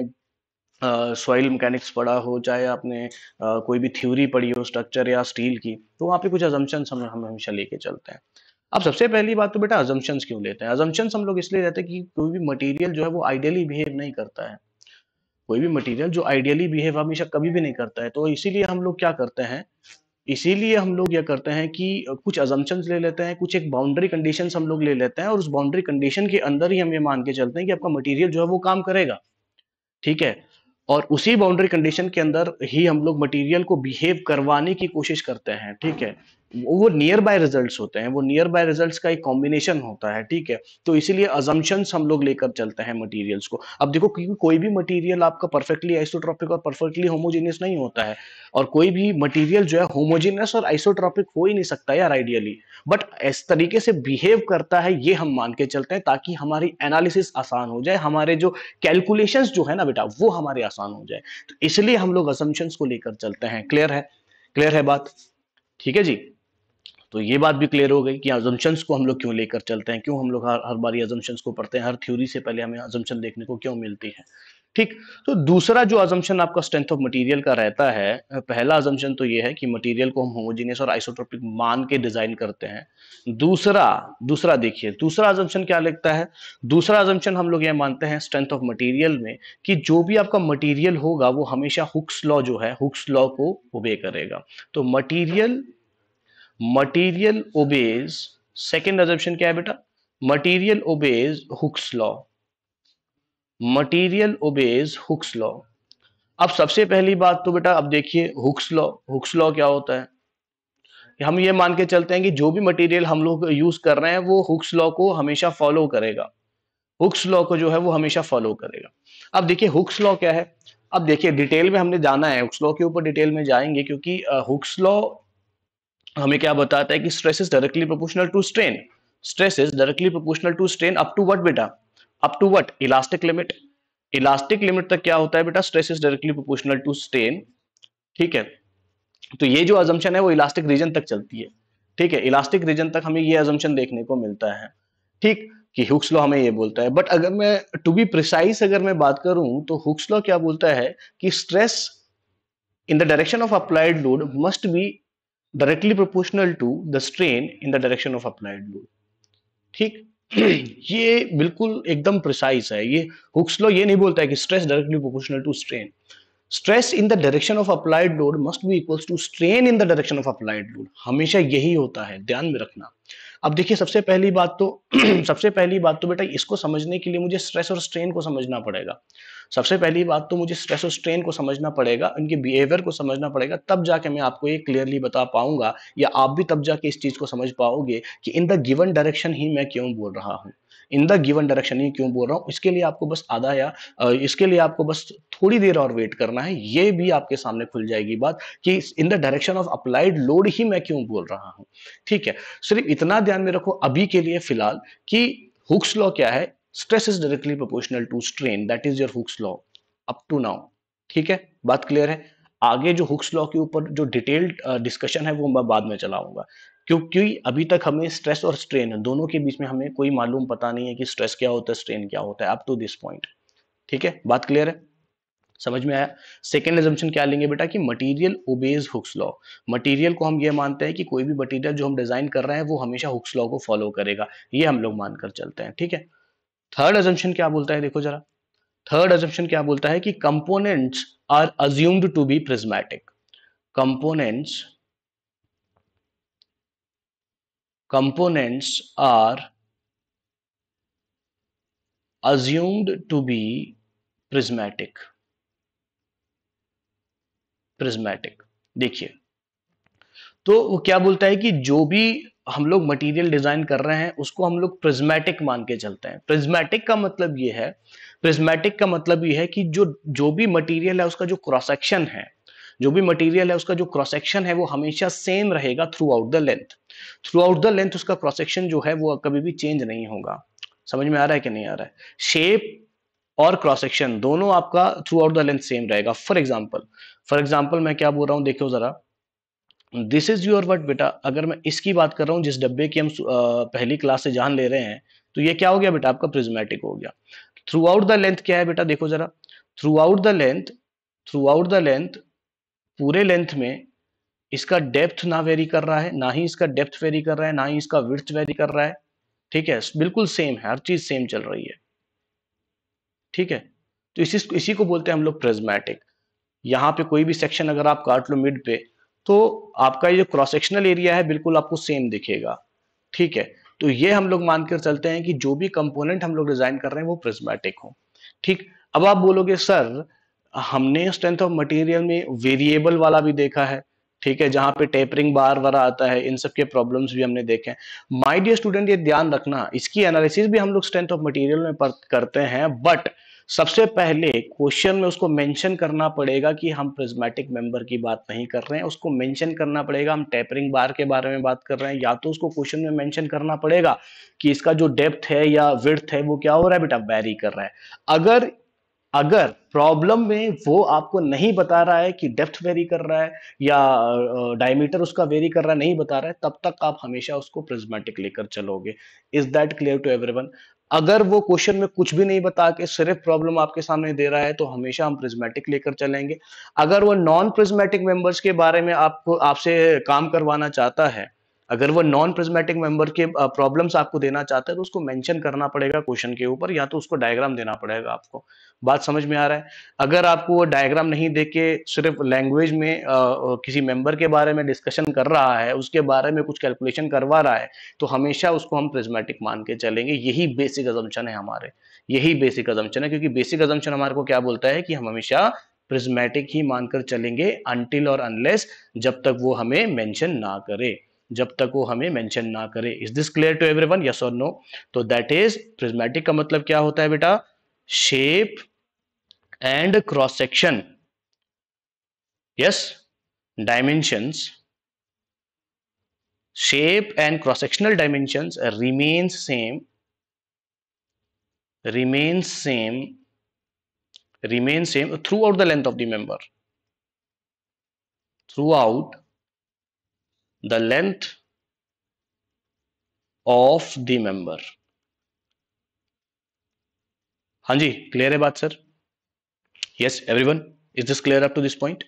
सॉइल uh, मैकेनिक्स पढ़ा हो चाहे आपने uh, कोई भी थ्योरी पढ़ी हो स्ट्रक्चर या स्टील की तो वहाँ पे कुछ अजम्पन्स हम हम हमेशा लेके चलते हैं अब सबसे पहली बात तो बेटा अजम्पन्स क्यों लेते हैं अजम्पन्स हम लोग इसलिए लेते हैं कि कोई भी मटेरियल जो है वो आइडियली बिहेव नहीं करता है कोई भी मटेरियल जो आइडियली बिहेव हमेशा कभी भी नहीं करता है तो इसीलिए हम लोग क्या करते हैं इसीलिए हम लोग यह करते हैं कि कुछ अजम्पन ले लेते हैं कुछ एक बाउंड्री कंडीशन हम लोग ले लेते हैं और उस बाउंड्री कंडीशन के अंदर ही हम ये मान के चलते हैं कि आपका मटेरियल जो है वो काम करेगा ठीक है और उसी बाउंड्री कंडीशन के अंदर ही हम लोग मटेरियल को बिहेव करवाने की कोशिश करते हैं ठीक है वो नियर बाय रिजल्ट होते हैं वो नियर बाय रिजल्ट का एक कॉम्बिनेशन होता है ठीक है तो इसीलिए अजम्पन्स हम लोग लेकर चलते हैं मटेरियल्स को अब देखो क्योंकि कोई भी मटेरियल आपका परफेक्टली आइसोट्रॉपिक और परफेक्टली होमोजेनियस नहीं होता है और कोई भी मटेरियल जो है होमोजेनियस और आइसोट्रॉपिक हो ही नहीं सकता यार आइडियली बट इस तरीके से बिहेव करता है ये हम मान के चलते हैं ताकि हमारी एनालिसिस आसान हो जाए हमारे जो कैलकुलेशन जो है ना बेटा वो हमारे आसान हो जाए तो इसलिए हम लोग अजम्पन्स को लेकर चलते हैं क्लियर है क्लियर है बात ठीक है जी तो ये बात भी क्लियर हो गई कि अजम्पन्स को हम लोग क्यों लेकर चलते हैं क्यों हम लोग हर हर बार अजम्पन्स को पढ़ते हैं हर थ्योरी से पहले हमें अजम्पन देखने को क्यों मिलती है ठीक तो दूसरा जो अजम्पन आपका स्ट्रेंथ ऑफ मटेरियल का रहता है पहला अजम्पन तो ये है कि मटेरियल को हम होमोजीनियस और आइसोट्रोपिक मान के डिजाइन करते हैं दूसरा दूसरा देखिए दूसरा अजम्पन क्या लगता है दूसरा अजम्पन हम लोग ये मानते हैं स्ट्रेंथ ऑफ मटेरियल में कि जो भी आपका मटीरियल होगा वो हमेशा हुक्स लॉ जो है हुक्स लॉ को ओबे करेगा तो material material obeys second assumption क्या है बेटा material obeys Hooke's law material obeys Hooke's law अब सबसे पहली बात तो बेटा अब देखिए हुक्स लॉ हुक्स लॉ क्या होता है हम ये मान के चलते हैं कि जो भी मटेरियल हम लोग यूज कर रहे हैं वो हुक्स लॉ को हमेशा फॉलो करेगा हुक्स लॉ को जो है वो हमेशा फॉलो करेगा अब देखिए हुक्स लॉ क्या है अब देखिए डिटेल में हमने जाना है हुक्स लॉ के ऊपर डिटेल में जाएंगे क्योंकि हुक्स लॉ हमें क्या बताता है कि stress is directly proportional to strain stress is directly proportional to strain up to what बेटा up to what elastic limit elastic limit तक क्या होता है बेटा stress is directly proportional to strain ठीक है तो ये जो अजम्पन है वो इलास्टिक रीजन तक चलती है ठीक है इलास्टिक रीजन तक हमें ये अजम्पन देखने को मिलता है ठीक कि हुक्स लॉ हमें ये बोलता है बट अगर मैं टू बी प्रिसाइज अगर मैं बात करूं तो हुक्स लॉ क्या बोलता है कि stress in the direction of applied load must be directly proportional to the strain in the direction of applied load ठीक <clears throat> ये बिल्कुल एकदम प्रिसाइज है ये हुक्स लॉ ये नहीं बोलता है कि stress directly proportional to strain stress in the direction of applied load must be equals to strain in the direction of applied load हमेशा यही होता है ध्यान में रखना अब देखिए सबसे पहली बात तो <clears throat> सबसे पहली बात तो बेटा इसको समझने के लिए मुझे स्ट्रेस और स्ट्रेन को समझना पड़ेगा सबसे पहली बात तो मुझे स्ट्रेस और स्ट्रेन को समझना पड़ेगा उनके बिहेवियर को समझना पड़ेगा तब जाके मैं आपको ये क्लियरली बता पाऊंगा या आप भी तब जाके इस चीज़ को समझ पाओगे कि इन द गिवन डायरेक्शन ही मैं क्यों बोल रहा हूँ इन द गिवन डायरेक्शन ही क्यों बोल रहा हूँ इसके लिए आपको बस आधा या इसके लिए आपको बस थोड़ी देर और वेट करना है ये भी आपके सामने खुल जाएगी बात कि in the direction of applied load ही मैं क्यों बोल रहा हूँ ठीक है सिर्फ इतना ध्यान में रखो अभी के लिए फिलहाल कि हुक्स लॉ क्या है stress is directly proportional to strain that is your Hooke's law up to now ठीक है बात क्लियर है आगे जो हुक्स लॉ के ऊपर जो डिटेल्ड डिस्कशन uh, है वो मैं बाद में चलाऊंगा क्योंकि अभी तक हमें स्ट्रेस और स्ट्रेन दोनों के बीच में हमें कोई मालूम पता नहीं है कि स्ट्रेस क्या होता है स्ट्रेन क्या होता है अप टू दिस पॉइंट ठीक है बात क्लियर है समझ में आया सेकेंड एजम्पन क्या लेंगे बेटा कि material obeys Hooke's law material को हम ये मानते हैं कि कोई भी मटेरियल जो हम डिजाइन कर रहे हैं वो हमेशा हुक्स लॉ को फॉलो करेगा ये हम लोग मानकर चलते हैं ठीक है थर्ड एजम्पन क्या बोलता है देखो जरा थर्ड एजम्पन क्या बोलता है कि components are assumed to be prismatic components components are assumed to be prismatic prismatic देखिए तो वो क्या बोलता है कि जो भी हम लोग मटेरियल डिजाइन कर रहे हैं उसको हम लोग प्रिज्मेटिक मान के चलते हैं प्रिज्मेटिक का मतलब ये है प्रिज्मेटिक का मतलब ये है कि जो जो भी मटेरियल है उसका जो क्रॉस सेक्शन है जो भी मटेरियल है उसका जो क्रॉस सेक्शन है वो हमेशा सेम रहेगा throughout the length throughout the length उसका क्रॉस सेक्शन जो है वो कभी भी चेंज नहीं होगा समझ में आ रहा है कि नहीं आ रहा है शेप और क्रॉस सेक्शन दोनों आपका throughout the length same रहेगा फॉर एग्जाम्पल फॉर एग्जाम्पल मैं क्या बोल रहा हूँ देखो जरा दिस इज योर वर्ड बेटा अगर मैं इसकी बात कर रहा हूँ जिस डब्बे की हम पहली क्लास से जान ले रहे हैं तो ये क्या हो गया बेटा आपका प्रिज्मेटिक हो गया थ्रू आउट द लेंथ क्या है बेटा देखो जरा throughout the length throughout the length पूरे लेंथ में इसका डेप्थ ना वेरी कर रहा है ना ही इसका डेप्थ वेरी कर रहा है ना ही इसका विर्थ वेरी कर रहा है ठीक है बिल्कुल सेम है हर चीज सेम चल रही है ठीक है तो इसी इसी को बोलते हैं हम लोग प्रिज्मेटिक यहाँ पे कोई भी सेक्शन अगर आप काट लो मिड पे तो आपका ये जो क्रॉस सेक्शनल एरिया है बिल्कुल आपको सेम दिखेगा ठीक है तो ये हम लोग मानकर चलते हैं कि जो भी कंपोनेंट हम लोग डिजाइन कर रहे हैं वो प्रिज्मेटिक हो ठीक अब आप बोलोगे सर हमने स्ट्रेंथ ऑफ मटेरियल में वेरिएबल वाला भी देखा है ठीक है जहां पे टेपरिंग बार वाला आता है इन सब के प्रॉब्लम्स भी हमने देखे हैं माय डियर स्टूडेंट ये ध्यान रखना इसकी एनालिसिस भी हम लोग स्ट्रेंथ ऑफ मटेरियल में करते हैं बट सबसे पहले क्वेश्चन में उसको मेंशन करना पड़ेगा कि हम प्रिज्मेटिक मेंबर की बात नहीं कर रहे हैं उसको मेंशन करना पड़ेगा हम टेपरिंग बार के बारे में बात कर रहे हैं या तो उसको क्वेश्चन में मेंशन करना पड़ेगा कि इसका जो डेप्थ है या विड्थ है वो क्या हो रहा है बेटा वेरी कर रहा है अगर अगर प्रॉब्लम में वो आपको नहीं बता रहा है कि डेप्थ वेरी कर रहा है या डायमीटर उसका वेरी कर रहा है नहीं बता रहा है तब तक आप हमेशा उसको प्रिज्मेटिक लेकर चलोगे is that clear to everyone अगर वो क्वेश्चन में कुछ भी नहीं बता के सिर्फ प्रॉब्लम आपके सामने दे रहा है तो हमेशा हम प्रिज्मेटिक लेकर चलेंगे अगर वो नॉन प्रिज्मेटिक मेंबर्स के बारे में आपको आपसे काम करवाना चाहता है अगर वो नॉन प्रिज्मेटिक मेंबर के प्रॉब्लम्स आपको देना चाहता है तो उसको मेंशन करना पड़ेगा क्वेश्चन के ऊपर या तो उसको डायग्राम देना पड़ेगा आपको बात समझ में आ रहा है अगर आपको वो डायग्राम नहीं दे के सिर्फ लैंग्वेज में आ, किसी मेंबर के बारे में डिस्कशन कर रहा है उसके बारे में कुछ कैलकुलेशन करवा रहा है तो हमेशा उसको हम प्रिज्मेटिक मान के चलेंगे यही बेसिक अजम्पन है हमारे यही बेसिक अजम्पन है क्योंकि बेसिक अजम्पन हमारे को क्या बोलता है कि हम हमेशा प्रिज्मेटिक ही मानकर चलेंगे अनटिल और अनलेस जब तक वो हमें मैंशन ना करे जब तक वो हमें मेंशन ना करे is this clear to everyone yes और नो तो दैट इज प्रिज्मेटिक का मतलब क्या होता है बेटा shape and cross section yes dimensions shape and cross sectional dimensions remains same remains same remains same throughout the length of the member throughout the length of the member हाँ जी clear है बात sir yes everyone is this clear up to this point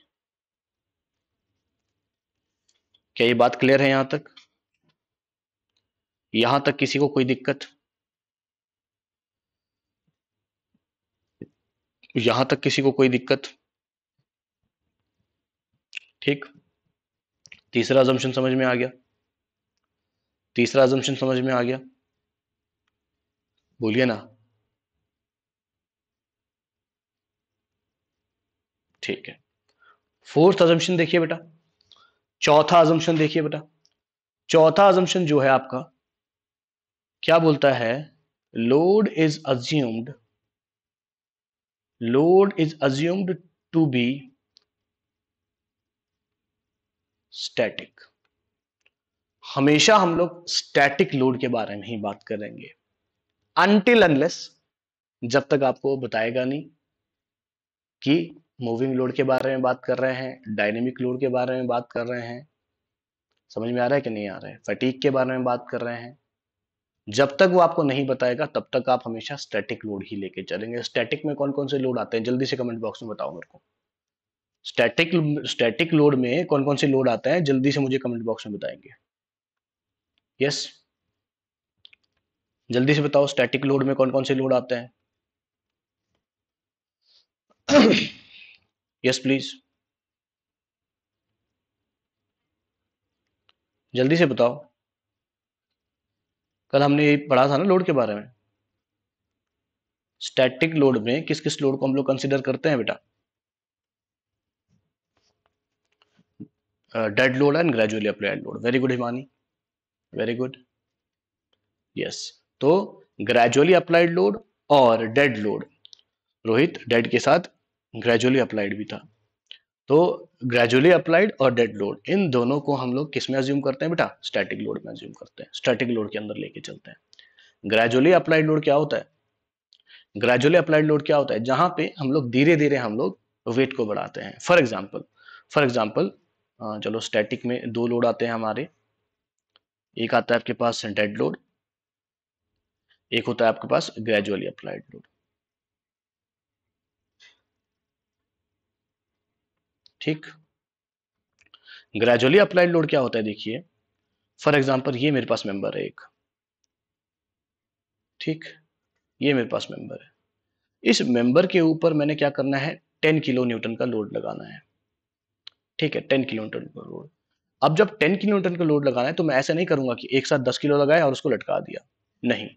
क्या ये बात clear है यहां तक यहां तक किसी को कोई दिक्कत यहां तक किसी को कोई दिक्कत ठीक तीसरा अजम्पन समझ में आ गया तीसरा अजम्पन समझ में आ गया बोलिए ना ठीक है फोर्थ अजम्पन देखिए बेटा चौथा अजम्पन देखिए बेटा चौथा अजम्पन जो है आपका क्या बोलता है load is assumed load is assumed to be static हमेशा हम लोग स्टैटिक लोड के बारे में ही बात करेंगे अनटिल अनलेस जब तक आपको बताएगा नहीं कि मूविंग लोड के बारे में बात कर रहे हैं डायनेमिक लोड के बारे में बात कर रहे हैं समझ में आ रहा है कि नहीं आ रहा है फटीक के बारे में बात कर रहे हैं जब तक वो आपको नहीं बताएगा तब तक आप हमेशा स्टैटिक लोड ही लेके चलेंगे स्टैटिक में कौन कौन से लोड आते हैं जल्दी से कमेंट बॉक्स में बताओ मेरे को स्टैटिक स्टैटिक लोड में कौन कौन से लोड आते हैं जल्दी से मुझे कमेंट बॉक्स में बताएंगे यस जल्दी से बताओ स्टैटिक लोड में कौन कौन से लोड आते हैं यस प्लीज जल्दी से बताओ कल हमने पढ़ा था ना लोड के बारे में स्टैटिक लोड में किस किस लोड को हम लोग कंसिडर करते हैं बेटा uh, dead load and gradually applied load very good himani very good yes तो ग्रेजुअली अप्लाइड लोड और डेड लोड रोहित डेड के साथ ग्रेजुअली अप्लाइड भी था तो ग्रेजुअली अप्लाइड और डेड लोड इन दोनों को हम लोग किस में अज्यूम करते हैं बेटा स्टैटिक लोड में अज्यूम करते हैं स्टैटिक लोड के अंदर लेके चलते हैं ग्रेजुअली अप्लाइड लोड क्या होता है ग्रेजुअली अप्लाइड लोड क्या होता है जहां पे हम लोग धीरे धीरे हम लोग वेट को बढ़ाते हैं फॉर एग्जाम्पल फॉर एग्जाम्पल हाँ, चलो स्टैटिक में दो लोड आते हैं हमारे एक आता है आपके पास डेड लोड एक होता है आपके पास ग्रेजुअली अप्लाइड लोड ठीक ग्रेजुअली अप्लाइड लोड क्या होता है देखिए फॉर एग्जाम्पल ये मेरे पास मेंबर है एक ठीक ये मेरे पास मेंबर है इस मेंबर के ऊपर मैंने क्या करना है टेन किलो न्यूटन का लोड लगाना है ठीक है टेन किलो न्यूटन का लोड अब जब टेन किलो न्यूटन का लोड लगाना है तो मैं ऐसा नहीं करूंगा कि एक साथ दस किलो लगाया और उसको लटका दिया नहीं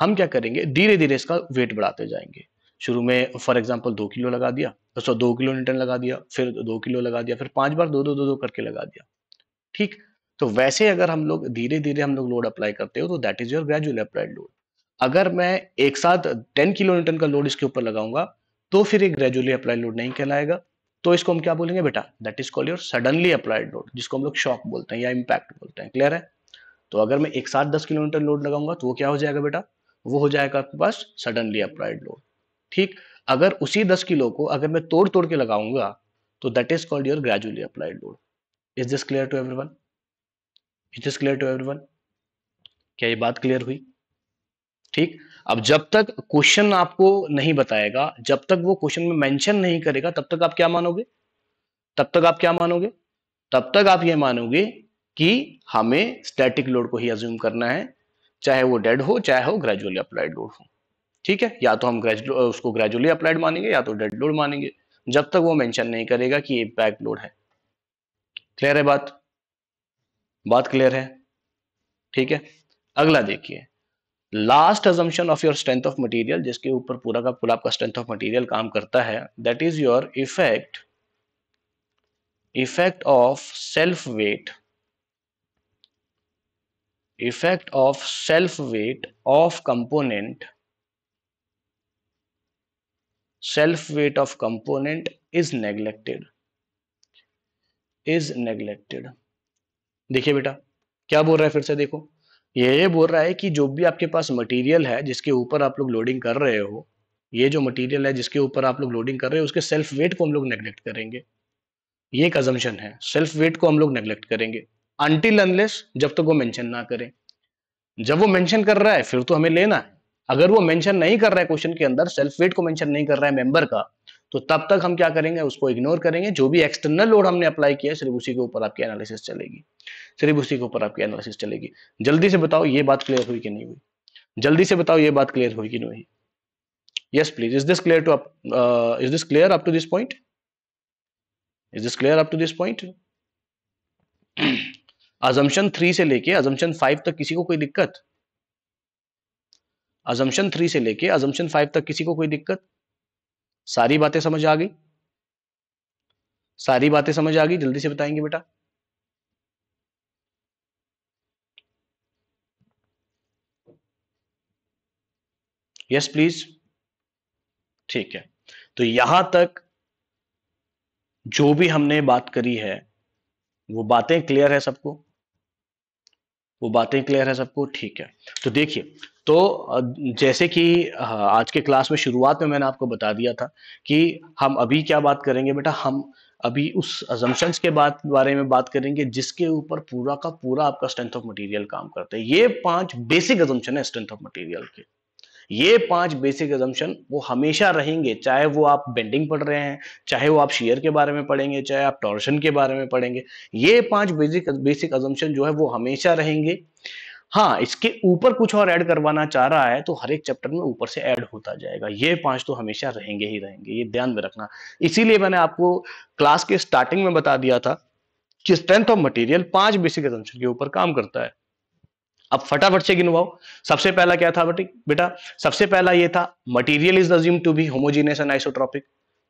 हम क्या करेंगे धीरे धीरे इसका वेट बढ़ाते जाएंगे शुरू में फॉर एग्जाम्पल दो किलो लगा दिया सो दो किलो न्यूटन लगा दिया फिर दो किलो लगा दिया फिर पांच बार दो दो दो दो करके लगा दिया ठीक तो वैसे अगर हम लोग धीरे धीरे हम लोग लोड अप्लाई करते हो तो that is your gradual applied load अगर मैं एक साथ टेन किलो न्यूटन का लोड इसके ऊपर लगाऊंगा तो फिर ये ग्रेजुअली अप्लाई लोड नहीं कहलाएगा तो इसको हम क्या बोलेंगे बेटा that is call your suddenly applied load जिसको हम लोग शॉक बोलते हैं या इम्पैक्ट बोलते हैं क्लियर है तो अगर मैं एक साथ दस किलोमीटर लोड लगाऊंगा तो वो क्या हो जाएगा बेटा वो हो जाएगा आपके पास सडनली अप्लाइड लोड ठीक अगर उसी दस किलो को अगर मैं तोड़ तोड़ के लगाऊंगा तो that is called your gradually applied load is this clear to everyone is this clear to everyone क्या ये बात क्लियर हुई ठीक अब जब तक क्वेश्चन आपको नहीं बताएगा जब तक वो क्वेश्चन में मेंशन नहीं करेगा तब तक आप क्या मानोगे तब तक आप क्या मानोगे तब तक आप ये मानोगे कि हमें स्टैटिक लोड को ही अज्यूम करना है चाहे वो डेड हो चाहे वो ग्रेजुअली अप्लाइड लोड हो ठीक है या तो हम ग्रेजुअल उसको ग्रेजुअली अप्लाइड मानेंगे या तो डेड लोड मानेंगे जब तक वो मेंशन नहीं करेगा कि ये बैक लोड है क्लियर है बात बात क्लियर है ठीक है अगला देखिए last assumption of your strength of material जिसके ऊपर पूरा का पूरा आपका स्ट्रेंथ ऑफ मटीरियल काम करता है that is your effect effect of self weight effect of self weight of component self weight of component is neglected is neglected देखिए बेटा क्या बोल रहा है फिर से देखो ये बोल रहा है कि जो भी आपके पास मटेरियल है जिसके ऊपर आप लोग लोडिंग कर रहे हो ये जो मटेरियल है जिसके ऊपर आप लोग लोडिंग कर रहे हो उसके सेल्फ वेट को हम लोग नेग्लेक्ट करेंगे ये एक अजम्पन है सेल्फ वेट को हम लोग नेग्लेक्ट करेंगे अनटिल अनलेस जब तक तो वो मेंशन ना करें जब वो मेंशन कर रहा है फिर तो हमें लेना है अगर वो मेंशन नहीं कर रहा है क्वेश्चन के अंदर सेल्फ वेट को मेंशन नहीं कर रहा है मेंबर का तो तब तक हम क्या करेंगे उसको इग्नोर करेंगे जो भी एक्सटर्नल लोड हमने अप्लाई किया सिर्फ उसी के ऊपर आपकी एनालिसिस चलेगी सिर्फ उसी के ऊपर आपकी एनालिसिस चलेगी जल्दी से बताओ ये बात क्लियर हुई कि नहीं हुई जल्दी से बताओ ये बात क्लियर हुई कि नहीं हुई yes please is this clear to up uh, is this clear up to this point is this clear up to this point <clears throat> assumption से लेके assumption फाइव तक किसी को कोई दिक्कत assumption थ्री से लेके assumption फाइव तक किसी को कोई दिक्कत सारी बातें समझ आ गई सारी बातें समझ आ गई जल्दी से बताएंगे बेटा यस प्लीज ठीक है तो यहां तक जो भी हमने बात करी है वो बातें क्लियर है सबको वो बातें क्लियर है सबको ठीक है तो देखिए तो जैसे कि आज के क्लास में शुरुआत में मैंने आपको बता दिया था कि हम अभी क्या बात करेंगे बेटा हम अभी उस अजम्पन्स के बात बारे में बात करेंगे जिसके ऊपर पूरा का पूरा आपका स्ट्रेंथ ऑफ मटेरियल काम करता है ये पांच बेसिक अजम्पन है स्ट्रेंथ ऑफ मटेरियल के ये पांच बेसिक एजम्पन वो हमेशा रहेंगे चाहे वो आप बेंडिंग पढ़ रहे हैं चाहे वो आप शेयर के बारे में पढ़ेंगे चाहे आप टॉर्शन के बारे में पढ़ेंगे ये पांच बेसिक बेसिक एजम्पन जो है वो हमेशा रहेंगे हाँ इसके ऊपर कुछ और ऐड करवाना चाह रहा है तो हर एक चैप्टर में ऊपर से ऐड होता जाएगा ये पांच तो हमेशा रहेंगे ही रहेंगे ये ध्यान में रखना इसीलिए मैंने आपको क्लास के स्टार्टिंग में बता दिया था कि स्ट्रेंथ ऑफ मटेरियल पांच बेसिक एजम्पन के ऊपर काम करता है अब फटाफट से गिनवाओ सबसे पहला क्या था बेटा सबसे पहला ये था material is assume to be homogeneous and isotropic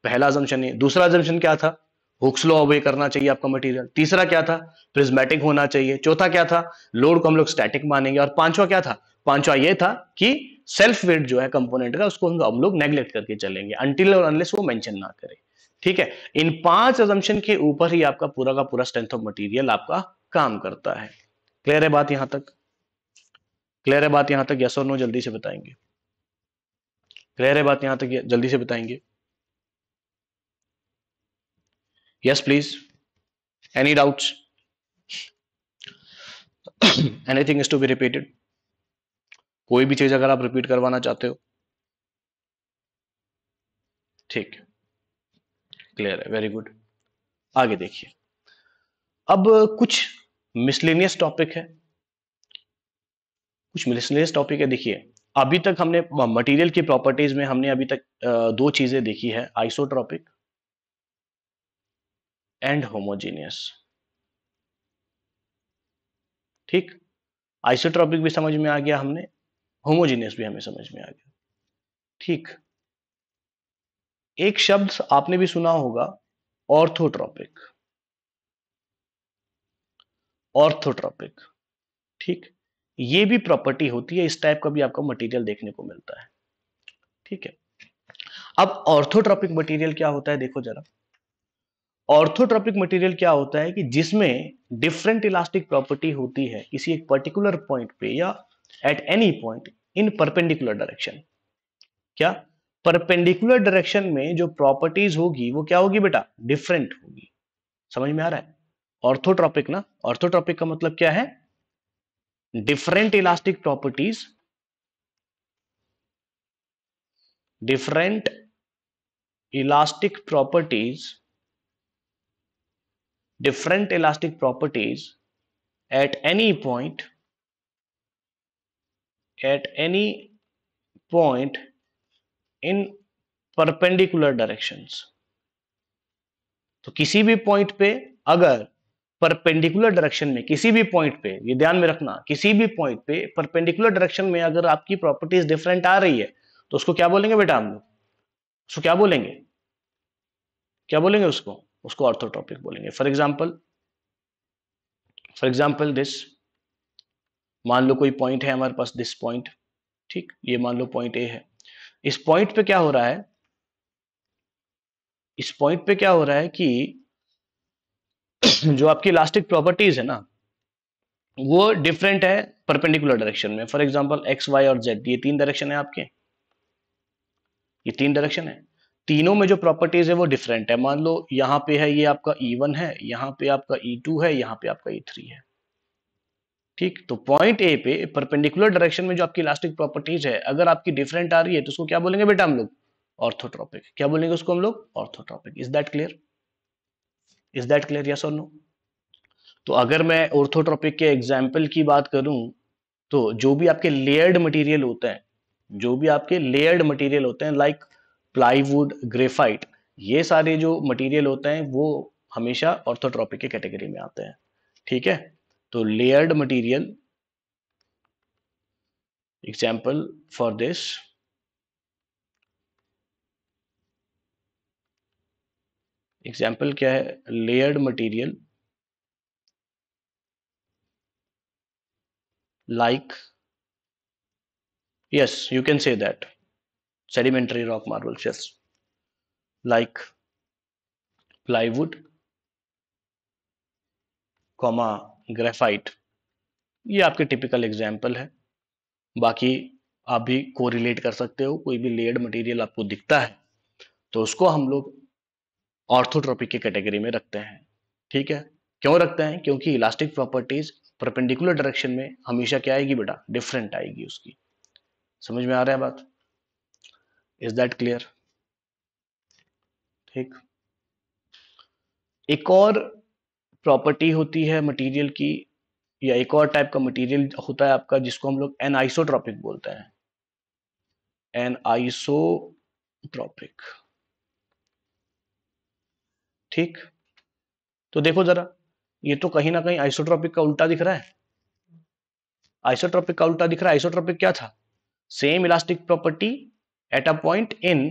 पहला जम्शन ये दूसरा जम्शन क्या था हुक्स लॉ अवे करना चाहिए आपका मटेरियल तीसरा क्या था प्रिज्मेटिक होना चाहिए चौथा क्या था लोड को हम लोग स्टैटिक मानेंगे और पांचवा क्या था पांचवा ये था कि सेल्फ वेट जो है कंपोनेंट का उसको हम लोग नेग्लेक्ट करके चलेंगे अंटिल और अनलेस वो मेंशन ना करें ठीक है इन पांच अजम्पन के ऊपर ही आपका पूरा का पूरा स्ट्रेंथ ऑफ मटीरियल आपका काम करता है क्लियर है बात यहां तक क्लियर है बात यहां तक यस और नो जल्दी से बताएंगे क्लियर है बात यहां तक जल्दी से बताएंगे yes please any doubts anything is to be repeated कोई भी चीज अगर आप रिपीट करवाना चाहते हो ठीक है क्लियर है वेरी गुड आगे देखिए अब कुछ मिसलेनियस टॉपिक है कुछ मिसलेस टॉपिक है देखिए अभी तक हमने मटेरियल की प्रॉपर्टीज में हमने अभी तक दो चीजें देखी है आइसोट्रॉपिक एंड होमोजीनियस ठीक आइसोट्रॉपिक भी समझ में आ गया हमने होमोजीनियस भी हमें समझ में आ गया ठीक एक शब्द आपने भी सुना होगा ऑर्थोट्रॉपिक ऑर्थोट्रॉपिक ठीक ये भी प्रॉपर्टी होती है इस टाइप का भी आपको मटेरियल देखने को मिलता है ठीक है अब ऑर्थोट्रॉपिक मटेरियल क्या होता है देखो जरा ऑर्थोट्रॉपिक मटेरियल क्या होता है कि जिसमें डिफरेंट इलास्टिक प्रॉपर्टी होती है किसी एक पर्टिकुलर पॉइंट पे या at any point in perpendicular direction क्या परपेंडिकुलर डायरेक्शन में जो प्रॉपर्टीज होगी वो क्या होगी बेटा डिफरेंट होगी समझ में आ रहा है ऑर्थोट्रॉपिक ना ऑर्थोट्रॉपिक का मतलब क्या है different elastic properties different elastic properties different elastic properties at any point at any point in perpendicular directions तो किसी भी पॉइंट पे अगर परपेंडिकुलर डायरेक्शन में किसी भी पॉइंट पे ये ध्यान में रखना किसी भी पॉइंट पे परपेंडिकुलर डायरेक्शन में अगर आपकी प्रॉपर्टीज डिफरेंट आ रही है तो उसको क्या बोलेंगे बेटा हम लोग उसको क्या बोलेंगे क्या बोलेंगे उसको उसको ऑर्थोट्रॉपिक बोलेंगे for example for example this मान लो कोई पॉइंट है हमारे पास दिस पॉइंट ठीक ये मान लो पॉइंट ए है इस पॉइंट पे क्या हो रहा है इस पॉइंट पे क्या हो रहा है कि जो आपकी इलास्टिक प्रॉपर्टीज है ना वो डिफरेंट है परपेंडिकुलर डायरेक्शन में फॉर एग्जाम्पल एक्स वाई और जेड ये तीन डायरेक्शन है आपके ये तीन डायरेक्शन है तीनों में जो प्रॉपर्टीज है वो डिफरेंट है मान लो यहाँ पे है ये आपका ई e वन है यहाँ पे आपका ई e टू है यहाँ पे आपका ई e थ्री है ठीक तो पॉइंट ए पे परपेंडिकुलर डायरेक्शन में जो आपकी इलास्टिक प्रॉपर्टीज है अगर आपकी डिफरेंट आ रही है तो उसको क्या बोलेंगे बेटा हम लोग ऑर्थोट्रॉपिक क्या बोलेंगे उसको हम लोग orthotropic is that clear is that clear या सो नो तो अगर मैं ऑर्थोट्रॉपिक के एग्जाम्पल की बात करूं तो जो भी आपके लेयर्ड मटेरियल होते हैं जो भी आपके लेयर्ड मटेरियल होते हैं लाइक प्लाईवुड ग्रेफाइट ये सारे जो मटेरियल होते हैं वो हमेशा ऑर्थोट्रॉपिक के कैटेगरी में आते हैं ठीक है तो layered material example for this example क्या है layered material like yes you can say that sedimentary rock marble yes like plywood comma graphite ये आपके टिपिकल एग्जाम्पल है बाकी आप भी कोरिलेट कर सकते हो कोई भी लेयर्ड मटेरियल आपको दिखता है तो उसको हम लोग ऑर्थोट्रॉपिक के कैटेगरी में रखते हैं ठीक है क्यों रखते हैं क्योंकि इलास्टिक प्रॉपर्टीज परपेंडिकुलर डायरेक्शन में हमेशा क्या आएगी बेटा डिफरेंट आएगी उसकी समझ में आ रहा है बात इज दैट क्लियर ठीक एक और प्रॉपर्टी होती है मटेरियल की या एक और टाइप का मटेरियल होता है आपका जिसको हम लोग एन आइसोट्रॉपिक बोलते हैं एन आइसोट्रॉपिक ठीक तो देखो जरा ये तो कहीं ना कहीं आइसोट्रॉपिक का उल्टा दिख रहा है आइसोट्रॉपिक का उल्टा दिख रहा है आइसोट्रॉपिक क्या था same elastic property at a point in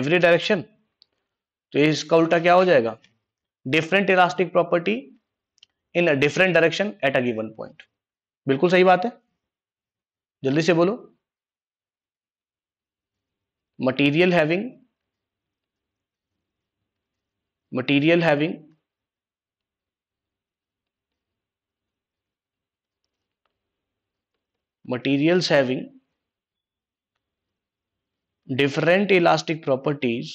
every direction तो इसका उल्टा क्या हो जाएगा different elastic property in different direction at a given point बिल्कुल सही बात है जल्दी से बोलो material having material having materials having different elastic properties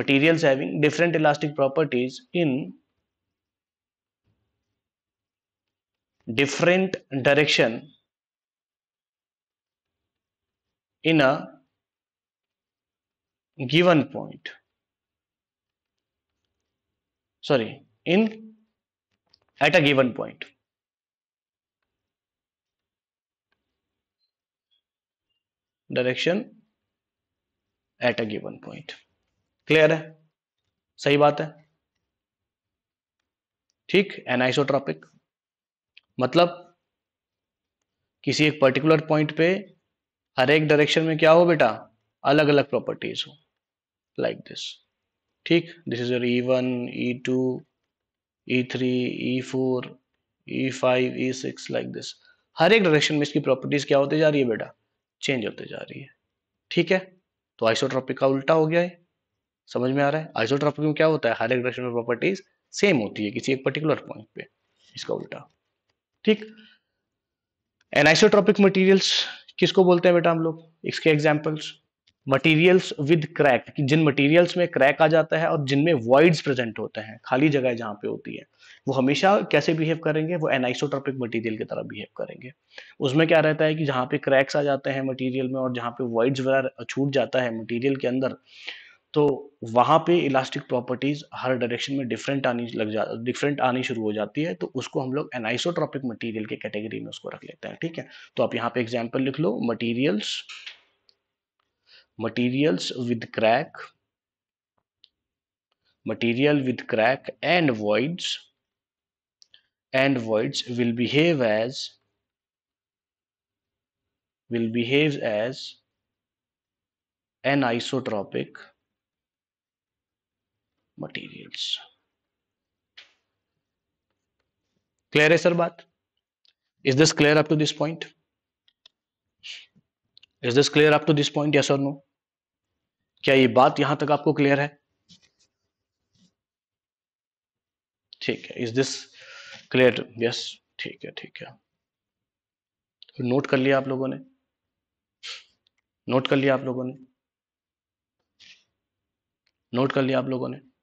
materials having different elastic properties in different direction in a given point sorry in at a given point direction at a given point clear है सही बात है ठीक anisotropic मतलब किसी एक particular point पे हर एक डायरेक्शन में क्या हो बेटा अलग अलग प्रॉपर्टीज हो like this ठीक this is your e1 e2 e3 e4 e5 e6 like this हर एक डायरेक्शन में इसकी प्रॉपर्टीज क्या होती जा रही है बेटा चेंज होते जा रही है ठीक है तो आइसोट्रॉपिक का उल्टा हो गया है समझ में आ रहा है आइसोट्रॉपिक में क्या होता है हर एक डायरेक्शन में प्रॉपर्टीज सेम होती है किसी एक पर्टिकुलर पॉइंट पे इसका उल्टा ठीक एनाइसोट्रॉपिक मटेरियल्स किसको बोलते हैं बेटा हम लोग इसके एग्जाम्पल्स मटेरियल्स विद क्रैक कि जिन मटेरियल्स में क्रैक आ जाता है और जिनमें वॉइड्स प्रेजेंट होते हैं खाली जगह जहाँ पे होती है वो हमेशा कैसे बिहेव करेंगे वो एनाइसोट्रॉपिक मटेरियल की तरह बिहेव करेंगे उसमें क्या रहता है कि जहाँ पे क्रैक्स आ जाते हैं मटेरियल में और जहाँ पे वॉइड्स वगैरह छूट जाता है मटेरियल के अंदर तो वहाँ पे इलास्टिक प्रॉपर्टीज हर डायरेक्शन में डिफरेंट आनी लग जा डिफरेंट आनी शुरू हो जाती है तो उसको हम लोग एनाइसोट्रॉपिक मटेरियल के कैटेगरी में उसको रख लेते हैं ठीक है तो आप यहाँ पे एग्जाम्पल लिख लो materials materials with crack material with crack and voids and voids will behave as will behave as anisotropic materials clear sir. Sir is this clear up to this point is this clear up to this point yes or no क्या ये बात यहां तक आपको clear है ठीक है is this clear yes ठीक है ठीक है तो नोट कर लिया आप लोगों ने नोट कर लिया आप लोगों ने नोट कर लिया आप लोगों ने